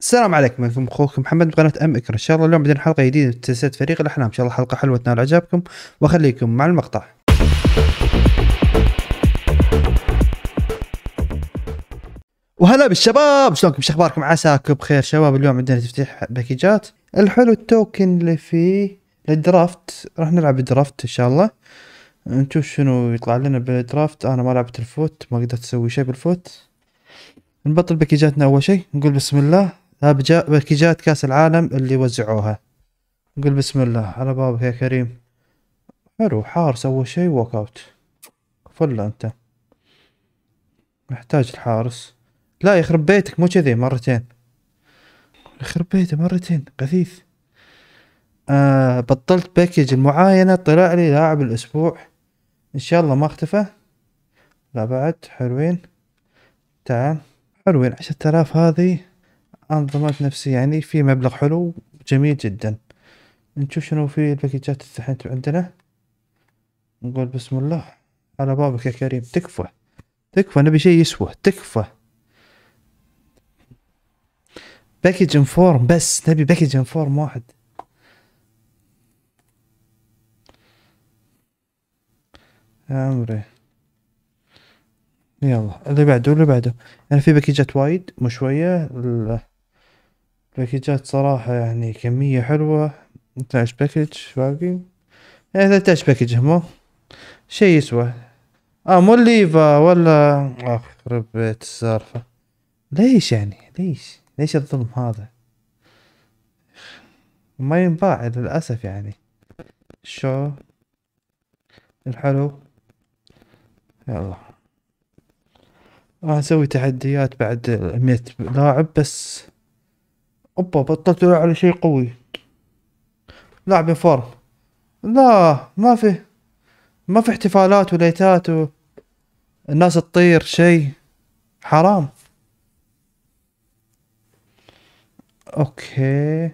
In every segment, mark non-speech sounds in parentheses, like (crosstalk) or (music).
السلام عليكم معكم اخوكم محمد بقناه ام اكر ان شاء الله اليوم بدينا حلقه جديده من سلسله فريق الاحلام ان شاء الله حلقه حلوه تنال اعجابكم واخليكم مع المقطع وهلا بالشباب شلونكم شو اخباركم عساكم بخير شباب اليوم عندنا تفتيح باكيجات الحلو التوكن اللي فيه الدرافت راح نلعب درافت ان شاء الله نشوف شنو يطلع لنا بالدرافت انا ما لعبت الفوت ما قدرت اسوي شيء بالفوت نبطل باكيجاتنا اول شيء نقول بسم الله باكجات كاس العالم اللي وزعوها نقول بسم الله على بابك يا كريم حلو حارس اول شيء ووك اوت فل انت محتاج الحارس لا يخرب بيتك مو كذي مرتين يخرب بيته مرتين قثيث آه بطلت باكج المعاينة طلع لي لاعب الأسبوع إن شاء الله ما اختفى لا بعد حلوين تعال حلوين عشرة آلاف هذه انظمات نفسي يعني في مبلغ حلو جميل جدا نشوف شنو في الباكجات الحين عندنا نقول بسم الله على بابك يا كريم تكفى تكفى نبي شيء يسوى تكفى باكج انفورم بس نبي باكج انفورم واحد يا عمري يلا اللي بعده اللي بعده انا يعني في باكجات وايد مو شويه باكجات صراحة يعني كمية حلوة 12 باكج باقي يعني 13 باكج مو شي يسوى اه مو الليفا ولا اخ آه، ربيت السالفة ليش يعني ليش ليش الظلم هذا ما ينباع للأسف يعني شو الحلو يلا راح نسوي تحديات بعد مية لاعب بس اوبا بطلت العب على شيء قوي لاعب فور لا ما في ما في احتفالات وليتات و... الناس تطير شيء حرام اوكي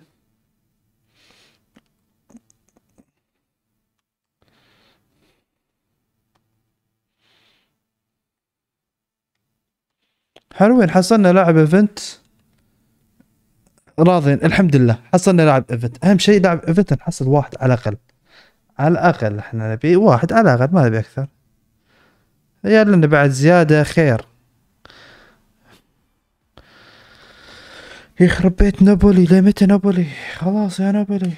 حلوين حصلنا لاعب ايفنت راضين الحمد لله حصلنا لاعب ايفت اهم شيء لاعب ايفت نحصل واحد على الاقل على الاقل احنا نبي واحد على الاقل ما نبي اكثر يا لنا بعد زياده خير يخرب بيت نابولي ليه متى نابولي خلاص يا نابولي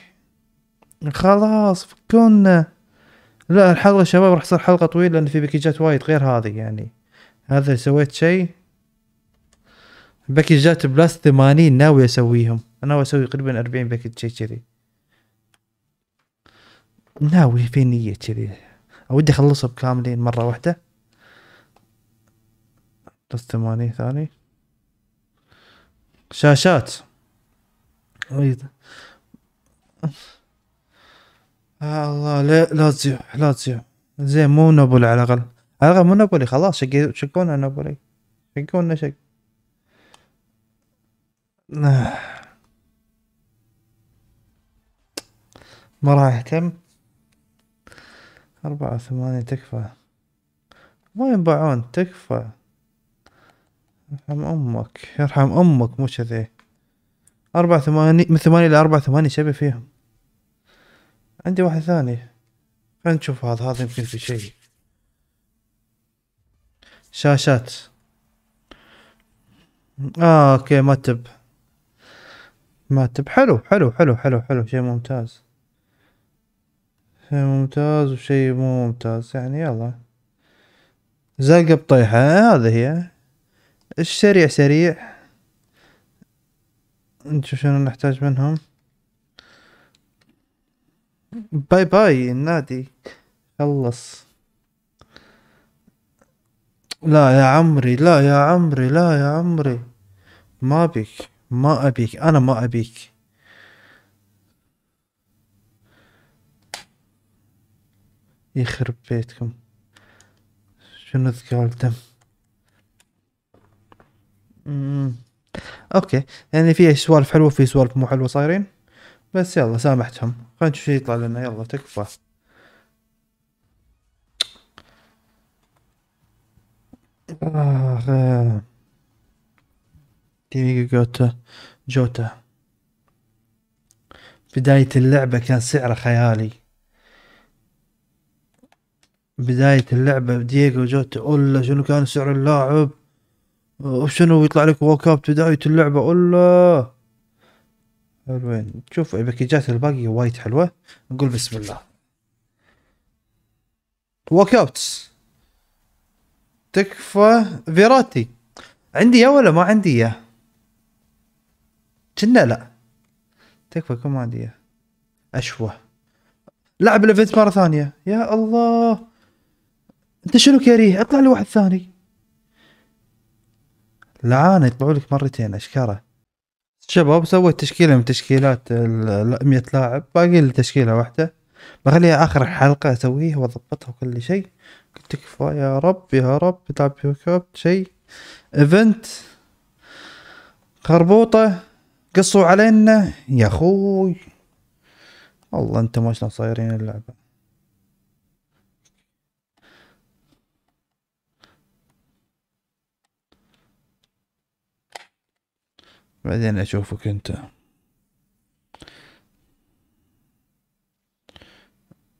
خلاص فكونا لا الحلقه شباب راح تصير حلقه طويله لان في بكيجات وايد غير هذه يعني هذا سويت شيء باكجات بلس 80 ناوي اسويهم انا ناوي اسوي تقريبا 40 باكج شي كذي ناوي في نية كذي اودي اخلصهم كاملين مرة واحدة بلس 80 ثاني شاشات آه الله لا لا تزيع لا تزيع زين مو نابولي على الاقل على الاقل مو نابولي خلاص شقونا نابولي شقونا شق (sighs) ما راح اهتم أربعة وثمانية تكفى ما ينباعون تكفى يرحم أمك يرحم أمك مو كذي أربعة ثمانية من ثمانية لأربعة ثمانية شبه فيهم عندي واحد ثاني خلينا نشوف هذا هذا يمكن في شيء شاشات آه اوكي ما تب ماتب حلو حلو حلو حلو حلو شيء ممتاز شيء ممتاز وشيء مو ممتاز يعني يلا زلقة بطيحة هذا هي السريع سريع نشوف شنو نحتاج منهم باي باي النادي خلص لا يا عمري لا يا عمري لا يا عمري ما بيك ما أبيك أنا ما أبيك يخرب بيتكم شنو ذقال دم اوكي يعني في سوالف حلوه في سوالف مو حلوه صايرين بس يلا سامحتهم خلينا نشوف يطلع لنا يلا تكفى آه. تيميجي جوتا جوتا بداية اللعبة كان سعره خيالي بداية اللعبة دييغو جوتا أولا شنو كان سعر اللاعب وشنو يطلع لك ووك اب بداية اللعبة أولا حلوين شوف الباكيجات الباقية وايد حلوة نقول بسم الله ووك تكفى فيراتي عندي اياه ولا ما عندي اياه كنا لا تكفى كوماندية اشوه لعب الايفنت مره ثانيه يا الله انت شنو كاريه اطلع لي واحد ثاني لعانه يطلعوا لك مرتين اشكره شباب سويت تشكيله من تشكيلات ال 100 لاعب باقي لي تشكيله واحده بخليها اخر حلقه اسويها واضبطها وكل شيء قلت تكفى يا رب يا رب تلعب شيء ايفنت خربوطه قصوا علينا يا اخوي والله انت ما شلون صايرين اللعبه بعدين اشوفك انت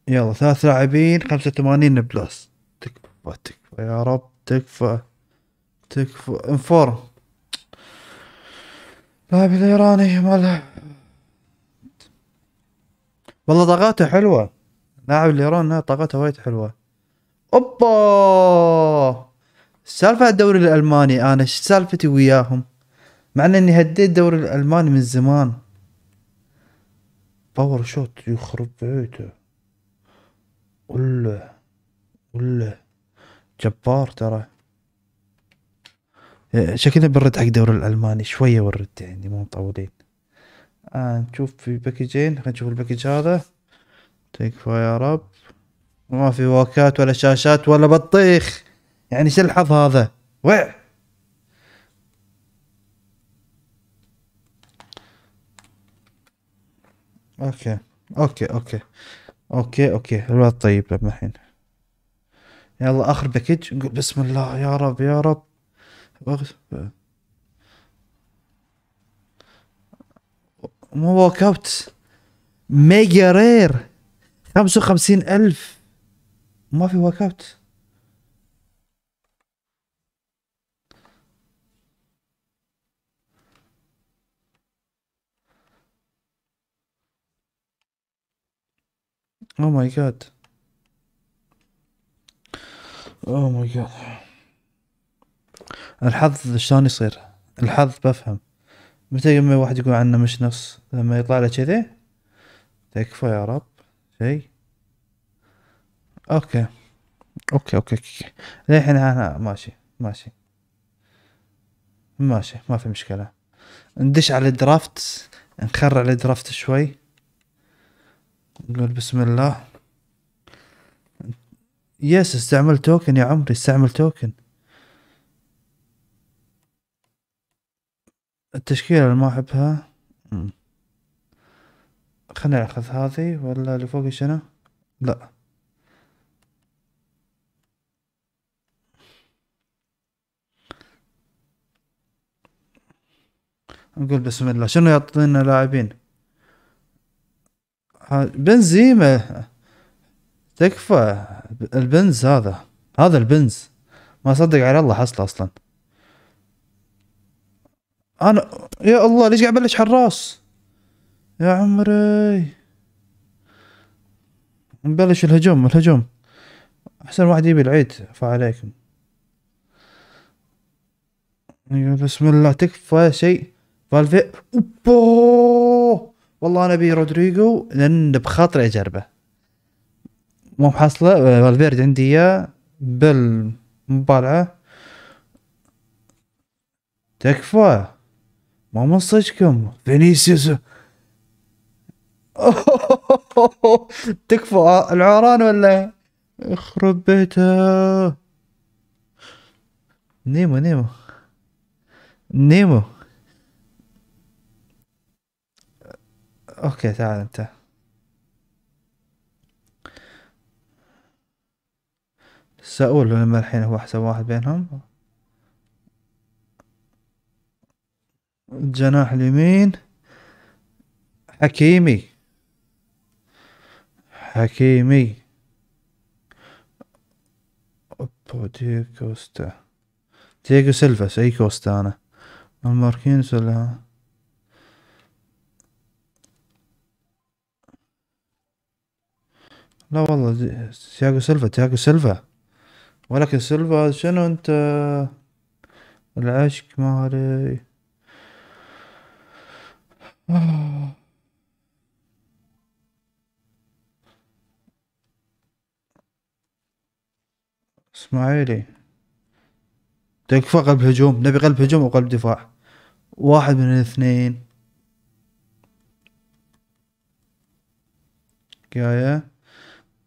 يلا ثلاث لاعبين خمسة وثمانين بلس تكفى تكفى يا رب تكفى تكفى انفورم لاعب الايراني ملعب والله طاقاته حلوه لاعب الايران طاقاته وايد حلوه اوبا سالفه الدوري الالماني انا ايش سالفتي وياهم مع اني هديت الدوري الالماني من زمان باور شوت يخرب بيته ولا ولا جبار ترى إيه، شكلنا بنرد حق الدوري الالماني شويه ورد يعني مو مطولين آه نشوف في باكجين خلينا نشوف الباكج هذا تكفى يا رب ما في واكات ولا شاشات ولا بطيخ يعني شو الحظ هذا وع اوكي اوكي اوكي اوكي اوكي الوضع طيب الحين يلا اخر باكج نقول بسم الله يا رب يا رب وقت مو ووك اوت ميجا رير 55 الف ما في ووك اوت او ماي جاد او ماي جاد الحظ شلون يصير الحظ بفهم متى يمي واحد يقول عنه مش نص لما يطلع له كذي تكفى يا رب شي اوكي اوكي اوكي, أوكي. انا ماشي ماشي ماشي ما في مشكلة ندش على الدرافت نخرع الدرافت شوي نقول بسم الله يس استعمل توكن يا عمري استعمل توكن التشكيلة اللي ما أحبها خلنا نأخذ هذه ولا اللي فوق شنو لا نقول بسم الله شنو يعطينا لاعبين بنزيما تكفى البنز هذا هذا البنز ما صدق على الله حصله اصلا انا يا الله ليش قاعد بلش حراس يا عمري نبلش الهجوم الهجوم احسن واحد يبي العيد فعليكم بسم الله تكفى شيء فالفي اوبو والله انا ابي رودريجو لان بخاطري اجربه مو محصله فالفيرد عندي اياه بالمبالعه تكفى Mama صجكم فينيسيوس تكفى العوران ولا يخرب بيته نيمو نيمو نيمو اوكي تعال انت سأقول لما الحين هو احسن واحد بينهم الجناح اليمين حكيمي حكيمي دييغو كوستا دييغو سيلفا اي كوستا انا الماركينز ولا لا والله تياغو سيلفا تياغو سيلفا ولكن سيلفا شنو انت العشق عليه (sighs) اسماعيلي تكفى قلب هجوم نبي قلب هجوم وقلب دفاع واحد من الاثنين جاية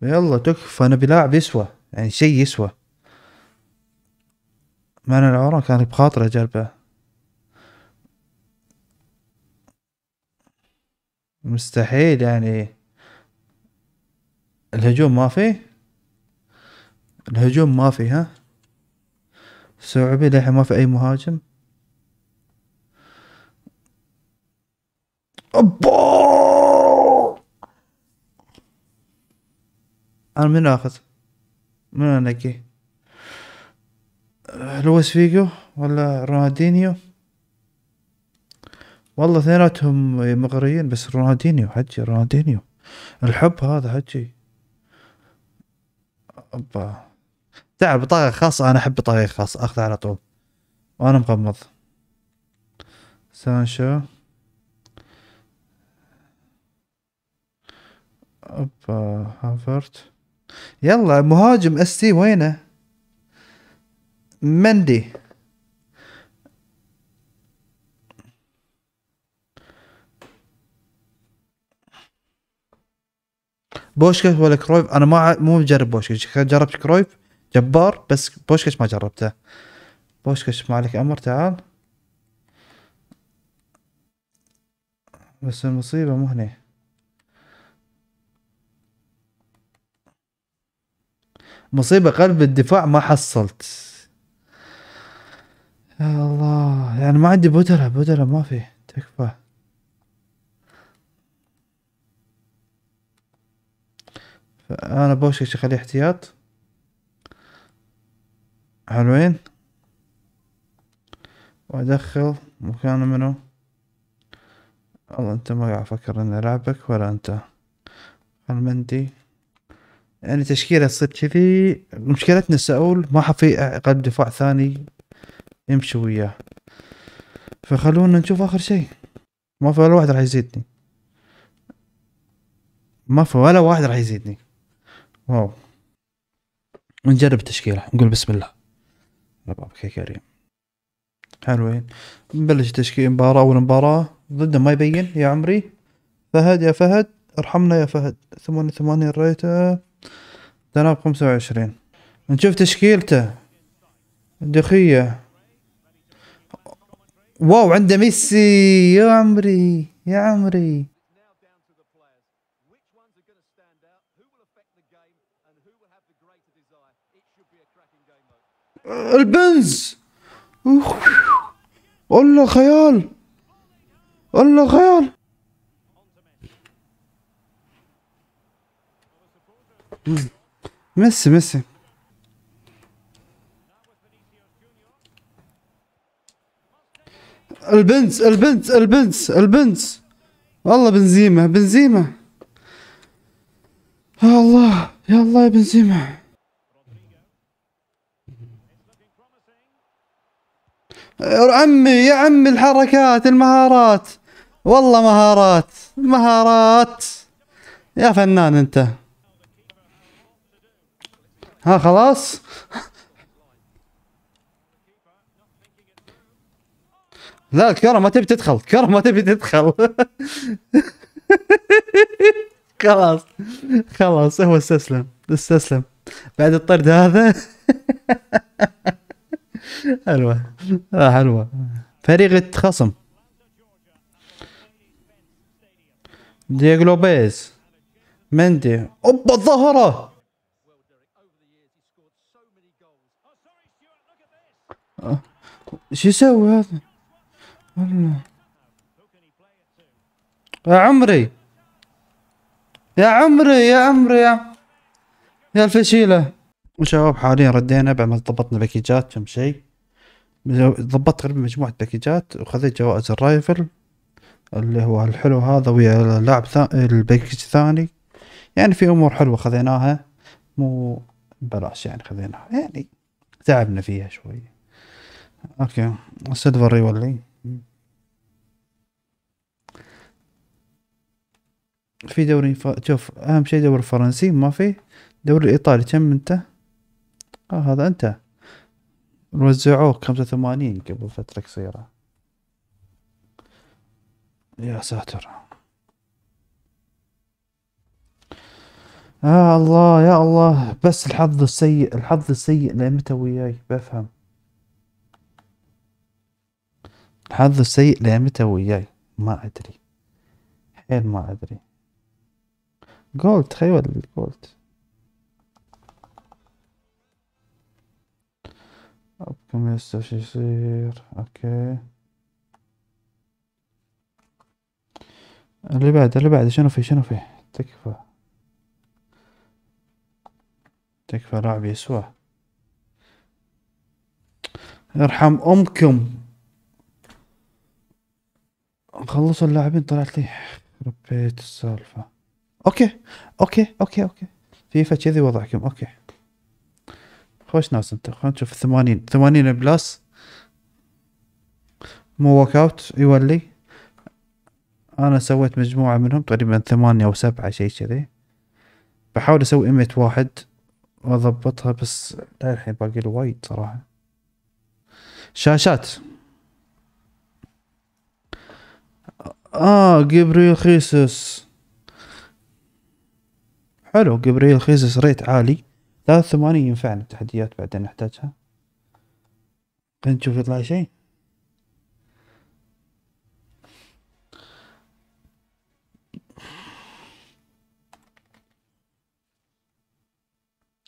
يلا تكفى نبي لاعب يسوى يعني شي يسوى معنى العورة كان بخاطره جربه مستحيل يعني الهجوم ما فيه الهجوم ما فيه ها سعبي للحين ما في اي مهاجم أبا انا من اخذ من انقي لويس فيجو ولا رونالدينيو والله اثنيناتهم مغريين بس رونالدينيو حجي رونالدينيو الحب هذا حجي اوبا تعال بطاقة خاصة أنا أحب بطاقة خاصة أخذها على طول وأنا مغمض سانشو اوبا هافرت يلا مهاجم اس تي وينه؟ مندي بوشكش ولا كرويف انا ما مو مجرب بوشكش جربت كرويف جبار بس بوشكش ما جربته بوشكش ما عليك امر تعال بس المصيبة مو هني مصيبة قلب الدفاع ما حصلت يا الله يعني ما عندي بودرة بودرة ما في تكفى فانا بوشكش اخليه احتياط حلوين وادخل مكانه منو والله انت ما قاعد افكر اني العبك ولا انت المندي يعني تشكيلة تصير كذي مشكلتنا سأول ما في قلب دفاع ثاني يمشي وياه فخلونا نشوف آخر شيء ما في ولا واحد راح يزيدني ما في ولا واحد راح يزيدني واو نجرب التشكيلة نقول بسم الله على يا كريم حلوين نبلش تشكيل مباراة أول مباراة ضده ما يبين يا عمري فهد يا فهد ارحمنا يا فهد ثمانية ثمانية ريته تناب خمسة وعشرين نشوف تشكيلته دخية واو عنده ميسي يا عمري يا عمري البنز والله خيال والله خيال ميسي ميسي البنز البنز البنز البنز والله بنزيمة بنزيمة يا الله يا الله يا بنزيمة عمي يا عمي الحركات المهارات والله مهارات مهارات يا فنان انت ها خلاص لا الكره ما تبي تدخل الكره ما تبي تدخل (laughs) خلاص خلاص هو استسلم استسلم بعد الطرد هذا (laughs) حلوه آه، حلوه فريق خصم دياغ لوبيز مندي اوبا الظهره آه، شو يسوي هذا؟ يا عمري يا عمري يا عمري يا يا الفشيله والشباب حاليا ردينا بعد ما ضبطنا باكيجات كم شيء ضبطت تقريبا مجموعة باكيجات وخذيت جوائز الرايفل اللي هو الحلو هذا ويا لاعب ثاني الباكيج الثاني يعني في امور حلوة خذيناها مو بلاش يعني خذيناها يعني تعبنا فيها شوي اوكي السيلفر يولي في دوري ف... شوف اهم شيء دوري فرنسي ما في دوري الايطالي كم انت آه هذا أنت وزعوك خمسة وثمانين قبل فترة قصيرة يا ساتر آه الله يا الله بس الحظ السيء الحظ السيء لمتى وياي بفهم الحظ السيء لمتى وياي ما أدري حيل ما أدري جولد تخيل قلت ابكم هسه شو يصير اوكي اللي بعد اللي بعد شنو في شنو في تكفى تكفى لاعب يسوى ارحم امكم خلصوا اللاعبين طلعت لي ربيت السالفه اوكي اوكي اوكي اوكي فيفا كذي وضعكم اوكي خوش ناس انت خلينا نشوف الثمانين ثمانين بلس مو ورك اوت يولي انا سويت مجموعة منهم تقريبا ثمانية او سبعة شي كذي بحاول اسوي ايميت واحد واضبطها بس للحين باقي له وايد صراحة شاشات اه جبريل خيسوس حلو جبريل خيسوس ريت عالي ثلاث ثمانية ينفعنا التحديات بعدين نحتاجها خلينا نشوف يطلع شيء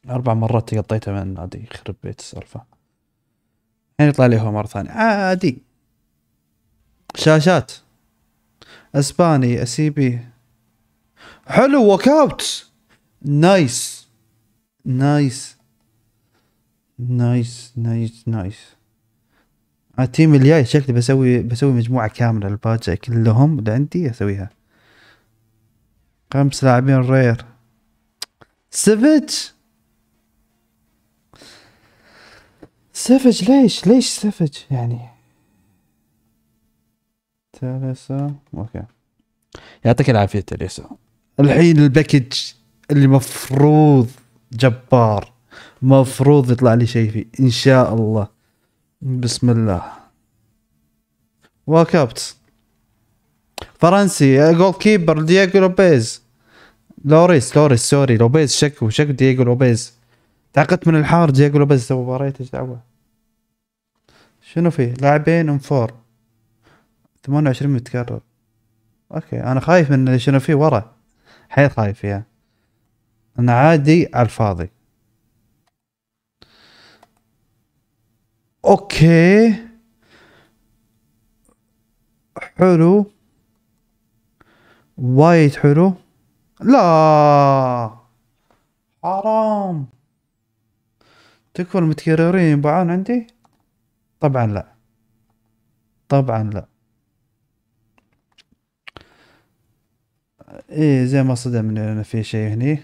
أربع مرات تقطيته من النادي يخرب بيت السالفة الحين يطلع لي هو مرة ثانية عادي شاشات اسباني اسيبي حلو وكاوت نايس نايس نايس نايس نايس التيم الجاي شكلي بسوي بسوي مجموعة كاملة الباجا كلهم اللي عندي اسويها خمس لاعبين رير سيفج سيفج ليش ليش سيفج يعني تاليسا اوكي يعطيك العافية تاليسا الحين الباكج اللي مفروض جبار مفروض يطلع لي شيء فيه ان شاء الله بسم الله واكابت فرنسي جول كيبر دييغو لوبيز لوريس لوريس سوري لوبيز شكو شكو دييغو لوبيز تعقدت من الحار دييغو لوبيز سوى مباريات ايش دعوه شنو فيه لاعبين ام فور ثمانية وعشرين متكرر اوكي انا خايف من شنو فيه ورا حيل خايف يعني انا عادي على الفاضي اوكي حلو وايد حلو لا حرام تكون المتكررين ينباعون عندي طبعا لا طبعا لا ايه زي ما صدمني انا في شيء هني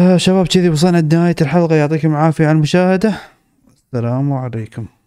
آه، شباب كذي وصلنا لنهاية الحلقة يعطيكم العافية على المشاهدة السلام عليكم